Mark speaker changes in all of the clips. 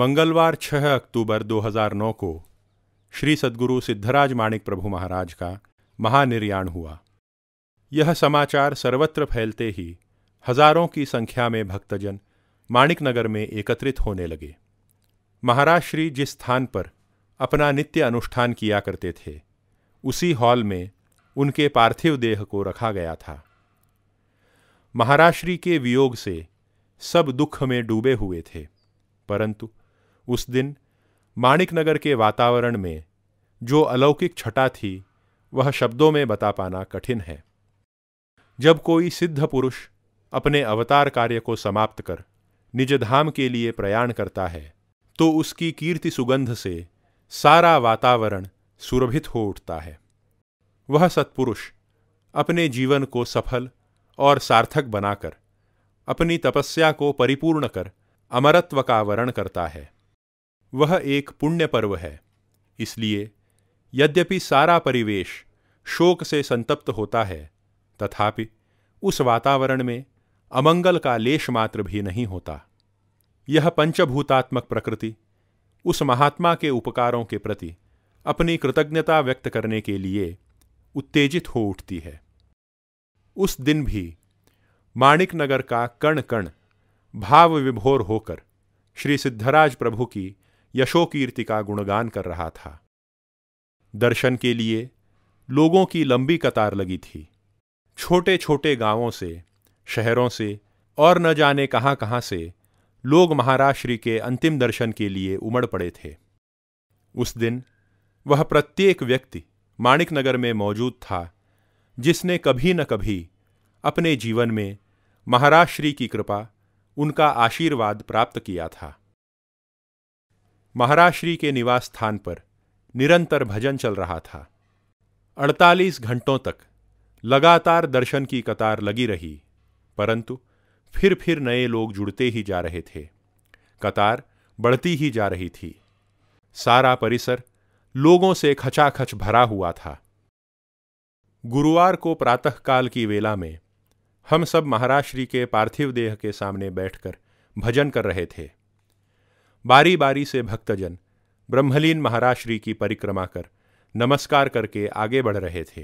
Speaker 1: मंगलवार 6 अक्टूबर 2009 को श्री सद्गुरु सिद्धराज माणिक प्रभु महाराज का महानिर्याण हुआ यह समाचार सर्वत्र फैलते ही हजारों की संख्या में भक्तजन माणिक नगर में एकत्रित होने लगे महाराज श्री जिस स्थान पर अपना नित्य अनुष्ठान किया करते थे उसी हॉल में उनके पार्थिव देह को रखा गया था महाराज श्री के वियोग से सब दुख में डूबे हुए थे परंतु उस दिन माणिकनगर के वातावरण में जो अलौकिक छटा थी वह शब्दों में बता पाना कठिन है जब कोई सिद्ध पुरुष अपने अवतार कार्य को समाप्त कर निज धाम के लिए प्रयाण करता है तो उसकी कीर्ति सुगंध से सारा वातावरण सुरभित हो उठता है वह सत्पुरुष अपने जीवन को सफल और सार्थक बनाकर अपनी तपस्या को परिपूर्ण कर अमरत्व का वरण करता है वह एक पुण्य पर्व है इसलिए यद्यपि सारा परिवेश शोक से संतप्त होता है तथापि उस वातावरण में अमंगल का लेश मात्र भी नहीं होता यह पंचभूतात्मक प्रकृति उस महात्मा के उपकारों के प्रति अपनी कृतज्ञता व्यक्त करने के लिए उत्तेजित हो उठती है उस दिन भी माणिक नगर का कण कण भाव विभोर होकर श्री सिद्धराज प्रभु की यशोकीर्ति का गुणगान कर रहा था दर्शन के लिए लोगों की लंबी कतार लगी थी छोटे छोटे गांवों से शहरों से और न जाने कहाँ कहाँ से लोग महाराज श्री के अंतिम दर्शन के लिए उमड़ पड़े थे उस दिन वह प्रत्येक व्यक्ति माणिक नगर में मौजूद था जिसने कभी न कभी अपने जीवन में महाराज श्री की कृपा उनका आशीर्वाद प्राप्त किया था महाराश्री के निवास स्थान पर निरंतर भजन चल रहा था अड़तालीस घंटों तक लगातार दर्शन की कतार लगी रही परंतु फिर फिर नए लोग जुड़ते ही जा रहे थे कतार बढ़ती ही जा रही थी सारा परिसर लोगों से खचाखच भरा हुआ था गुरुवार को प्रातःकाल की वेला में हम सब महाराज श्री के पार्थिव देह के सामने बैठकर भजन कर रहे थे बारी बारी से भक्तजन ब्रह्मलीन महाराज श्री की परिक्रमा कर नमस्कार करके आगे बढ़ रहे थे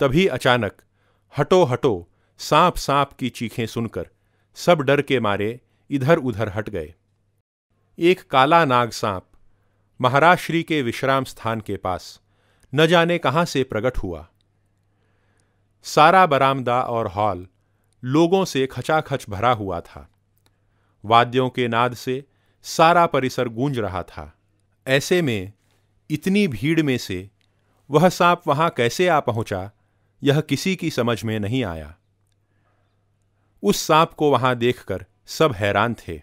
Speaker 1: तभी अचानक हटो हटो सांप सांप की चीखें सुनकर सब डर के मारे इधर उधर हट गए एक काला नाग सांप महाराज श्री के विश्राम स्थान के पास न जाने कहाँ से प्रकट हुआ सारा बरामदा और हॉल लोगों से खचाखच भरा हुआ था वाद्यों के नाद से सारा परिसर गूंज रहा था ऐसे में इतनी भीड़ में से वह सांप वहां कैसे आ पहुंचा यह किसी की समझ में नहीं आया उस सांप को वहां देखकर सब हैरान थे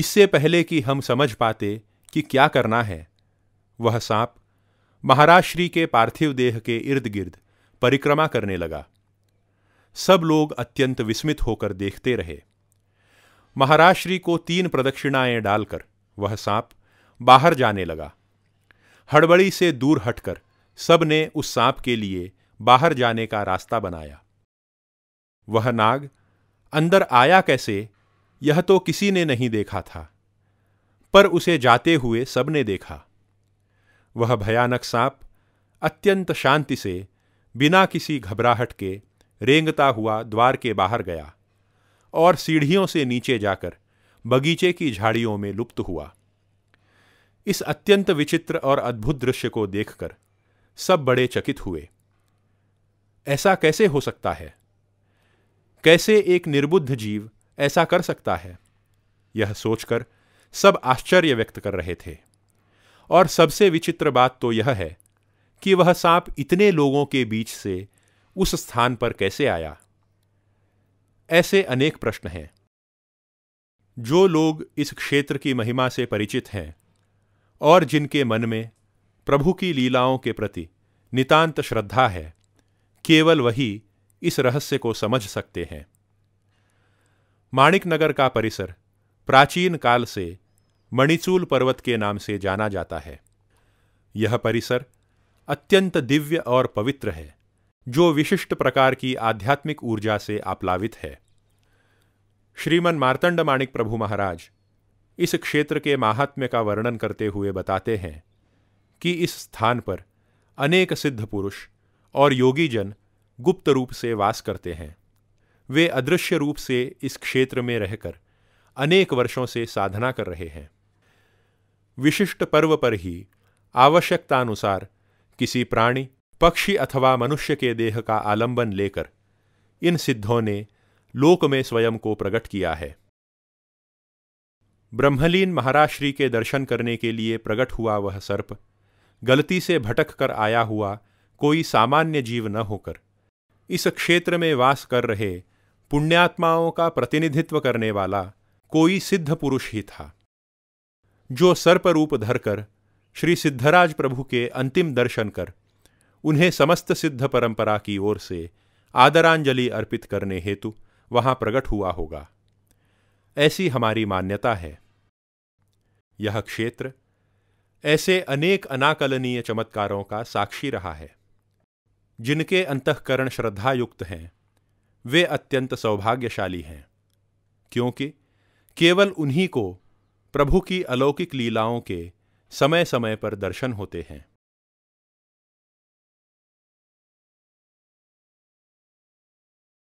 Speaker 1: इससे पहले कि हम समझ पाते कि क्या करना है वह सांप महाराज श्री के पार्थिव देह के इर्द गिर्द परिक्रमा करने लगा सब लोग अत्यंत विस्मित होकर देखते रहे महाराज श्री को तीन प्रदक्षिणाएं डालकर वह सांप बाहर जाने लगा हड़बड़ी से दूर हटकर सब ने उस सांप के लिए बाहर जाने का रास्ता बनाया वह नाग अंदर आया कैसे यह तो किसी ने नहीं देखा था पर उसे जाते हुए सबने देखा वह भयानक सांप अत्यंत शांति से बिना किसी घबराहट के रेंगता हुआ द्वार के बाहर गया और सीढ़ियों से नीचे जाकर बगीचे की झाड़ियों में लुप्त हुआ इस अत्यंत विचित्र और अद्भुत दृश्य को देखकर सब बड़े चकित हुए ऐसा कैसे हो सकता है कैसे एक निर्बुद्ध जीव ऐसा कर सकता है यह सोचकर सब आश्चर्य व्यक्त कर रहे थे और सबसे विचित्र बात तो यह है कि वह सांप इतने लोगों के बीच से उस स्थान पर कैसे आया ऐसे अनेक प्रश्न हैं जो लोग इस क्षेत्र की महिमा से परिचित हैं और जिनके मन में प्रभु की लीलाओं के प्रति नितांत श्रद्धा है केवल वही इस रहस्य को समझ सकते हैं माणिक नगर का परिसर प्राचीन काल से मणिचूल पर्वत के नाम से जाना जाता है यह परिसर अत्यंत दिव्य और पवित्र है जो विशिष्ट प्रकार की आध्यात्मिक ऊर्जा से आप्लावित है श्रीमन मार्तंड माणिक प्रभु महाराज इस क्षेत्र के महात्म्य का वर्णन करते हुए बताते हैं कि इस स्थान पर अनेक सिद्ध पुरुष और योगीजन गुप्त रूप से वास करते हैं वे अदृश्य रूप से इस क्षेत्र में रहकर अनेक वर्षों से साधना कर रहे हैं विशिष्ट पर्व पर ही आवश्यकतानुसार किसी प्राणी पक्षी अथवा मनुष्य के देह का आलंबन लेकर इन सिद्धों ने लोक में स्वयं को प्रकट किया है ब्रह्मलीन महाराश्री के दर्शन करने के लिए प्रकट हुआ वह सर्प गलती से भटक कर आया हुआ कोई सामान्य जीव न होकर इस क्षेत्र में वास कर रहे पुण्यात्माओं का प्रतिनिधित्व करने वाला कोई सिद्ध पुरुष ही था जो सर्प रूप धरकर श्री सिद्धराज प्रभु के अंतिम दर्शन कर उन्हें समस्त सिद्ध परंपरा की ओर से आदरांजलि अर्पित करने हेतु वहां प्रकट हुआ होगा ऐसी हमारी मान्यता है यह क्षेत्र ऐसे अनेक अनाकलनीय चमत्कारों का साक्षी रहा है जिनके अंतकरण श्रद्धायुक्त हैं वे अत्यंत सौभाग्यशाली हैं क्योंकि केवल उन्हीं को प्रभु की अलौकिक लीलाओं के समय समय पर दर्शन होते हैं